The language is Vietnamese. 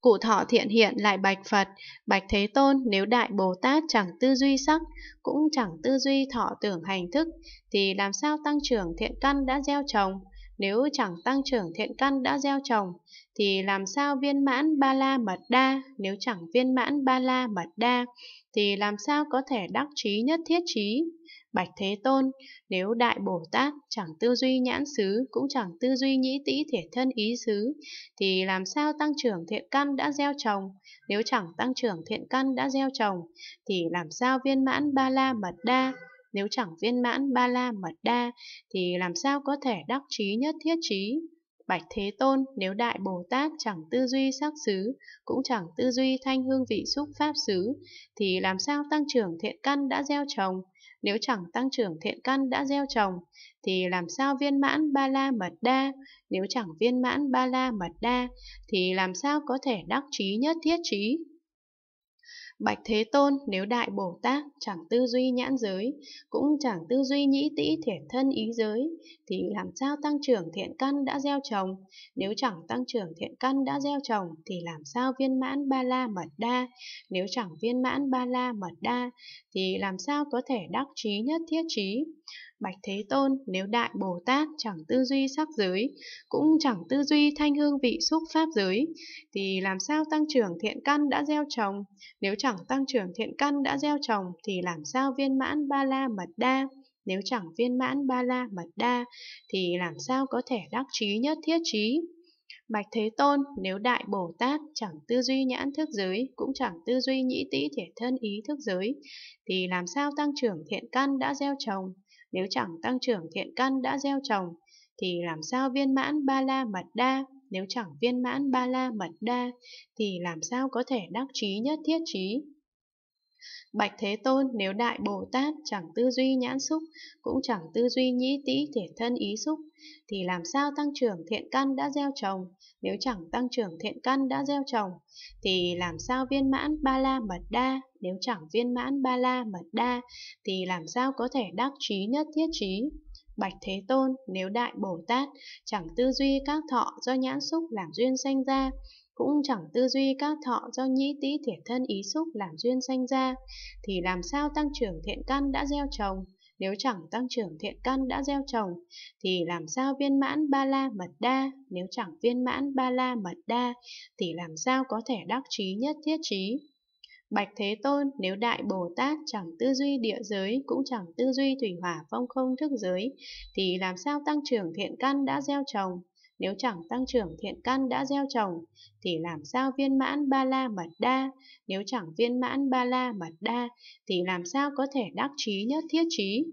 Cụ thọ thiện hiện lại bạch Phật, bạch Thế Tôn nếu Đại Bồ Tát chẳng tư duy sắc, cũng chẳng tư duy thọ tưởng hành thức, thì làm sao tăng trưởng thiện căn đã gieo trồng? Nếu chẳng tăng trưởng thiện căn đã gieo trồng, thì làm sao viên mãn ba la mật đa? Nếu chẳng viên mãn ba la mật đa, thì làm sao có thể đắc trí nhất thiết trí? Bạch Thế Tôn, nếu Đại Bồ Tát chẳng tư duy nhãn xứ, cũng chẳng tư duy nhĩ tĩ thể thân ý xứ, thì làm sao tăng trưởng thiện căn đã gieo trồng? Nếu chẳng tăng trưởng thiện căn đã gieo trồng, thì làm sao viên mãn ba la mật đa? nếu chẳng viên mãn ba la mật đa thì làm sao có thể đắc trí nhất thiết trí. Bạch Thế Tôn, nếu Đại Bồ Tát chẳng tư duy sắc xứ, cũng chẳng tư duy thanh hương vị xúc pháp xứ, thì làm sao tăng trưởng thiện căn đã gieo trồng? Nếu chẳng tăng trưởng thiện căn đã gieo trồng, thì làm sao viên mãn ba la mật đa? Nếu chẳng viên mãn ba la mật đa, thì làm sao có thể đắc trí nhất thiết trí? Bạch Thế Tôn nếu đại Bồ Tát chẳng tư duy nhãn giới, cũng chẳng tư duy nhĩ tĩ thiện thân ý giới, thì làm sao tăng trưởng thiện căn đã gieo trồng? Nếu chẳng tăng trưởng thiện căn đã gieo trồng, thì làm sao viên mãn ba la mật đa? Nếu chẳng viên mãn ba la mật đa, thì làm sao có thể đắc trí nhất thiết trí? Bạch Thế Tôn nếu Đại Bồ Tát chẳng tư duy sắc giới, cũng chẳng tư duy thanh hương vị xúc pháp giới, thì làm sao tăng trưởng thiện căn đã gieo trồng? Nếu chẳng tăng trưởng thiện căn đã gieo trồng thì làm sao viên mãn ba la mật đa? Nếu chẳng viên mãn ba la mật đa thì làm sao có thể đắc trí nhất thiết trí? Bạch Thế Tôn, nếu Đại Bồ Tát chẳng tư duy nhãn thức giới, cũng chẳng tư duy nhĩ tĩ thể thân ý thức giới, thì làm sao tăng trưởng thiện căn đã gieo trồng? Nếu chẳng tăng trưởng thiện căn đã gieo trồng, thì làm sao viên mãn ba la mật đa? Nếu chẳng viên mãn ba la mật đa, thì làm sao có thể đắc trí nhất thiết trí? Bạch Thế Tôn nếu đại Bồ Tát chẳng tư duy nhãn xúc, cũng chẳng tư duy nhĩ tĩ thể thân ý xúc, thì làm sao tăng trưởng thiện căn đã gieo trồng? Nếu chẳng tăng trưởng thiện căn đã gieo trồng, thì làm sao viên mãn ba la mật đa? Nếu chẳng viên mãn ba la mật đa, thì làm sao có thể đắc trí nhất thiết trí? Bạch Thế Tôn, nếu Đại Bồ Tát chẳng tư duy các thọ do nhãn xúc làm duyên sanh ra, cũng chẳng tư duy các thọ do nhĩ tý thiệt thân ý xúc làm duyên sanh ra, thì làm sao tăng trưởng thiện căn đã gieo trồng? Nếu chẳng tăng trưởng thiện căn đã gieo trồng, thì làm sao viên mãn ba la mật đa? Nếu chẳng viên mãn ba la mật đa, thì làm sao có thể đắc trí nhất thiết trí? Bạch Thế Tôn, nếu Đại Bồ Tát chẳng tư duy địa giới, cũng chẳng tư duy thủy hỏa phong không thức giới, thì làm sao tăng trưởng thiện căn đã gieo trồng? Nếu chẳng tăng trưởng thiện căn đã gieo trồng, thì làm sao viên mãn ba la mật đa? Nếu chẳng viên mãn ba la mật đa, thì làm sao có thể đắc trí nhất thiết trí?